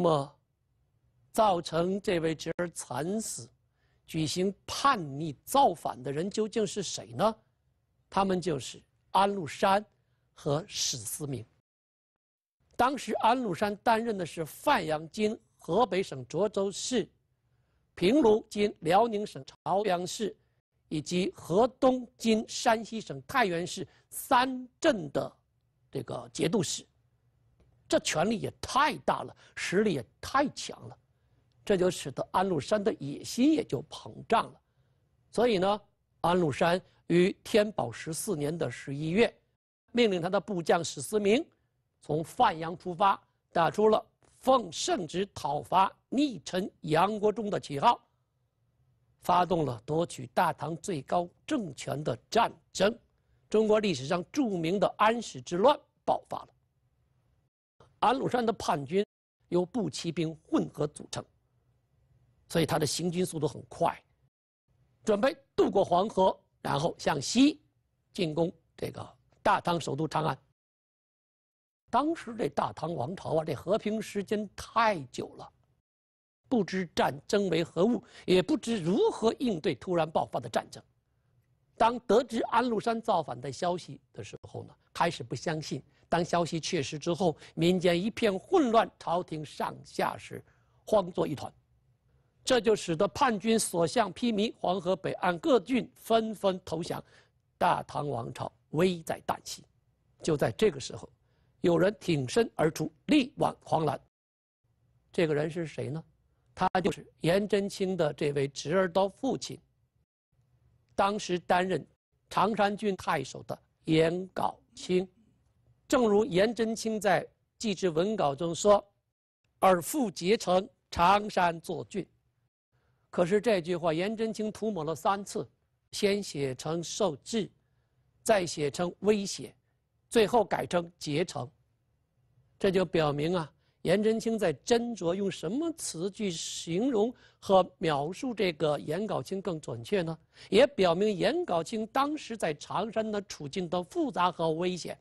那么，造成这位侄儿惨死、举行叛逆造反的人究竟是谁呢？他们就是安禄山和史思明。当时，安禄山担任的是范阳（今河北省涿州市）、平卢（今辽宁省朝阳市）以及河东（今山西省太原市）三镇的这个节度使。这权力也太大了，实力也太强了，这就使得安禄山的野心也就膨胀了。所以呢，安禄山于天宝十四年的十一月，命令他的部将史思明，从范阳出发，打出了奉圣旨讨伐逆臣杨国忠的旗号，发动了夺取大唐最高政权的战争。中国历史上著名的安史之乱爆发了。安禄山的叛军由步骑兵混合组成，所以他的行军速度很快，准备渡过黄河，然后向西进攻这个大唐首都长安。当时这大唐王朝啊，这和平时间太久了，不知战争为何物，也不知如何应对突然爆发的战争。当得知安禄山造反的消息的时候呢，开始不相信。当消息确实之后，民间一片混乱，朝廷上下是慌作一团，这就使得叛军所向披靡，黄河北岸各郡纷纷投降，大唐王朝危在旦夕。就在这个时候，有人挺身而出，力挽狂澜。这个人是谁呢？他就是颜真卿的这位侄儿的父亲。当时担任常山郡太守的颜杲卿。正如颜真卿在《祭侄文稿》中说：“尔父竭诚，常山作郡。”可是这句话，颜真卿涂抹了三次，先写成“受制”，再写成“威胁，最后改成“结成。这就表明啊，颜真卿在斟酌用什么词句形容和描述这个颜杲卿更准确呢？也表明颜杲卿当时在常山的处境的复杂和危险。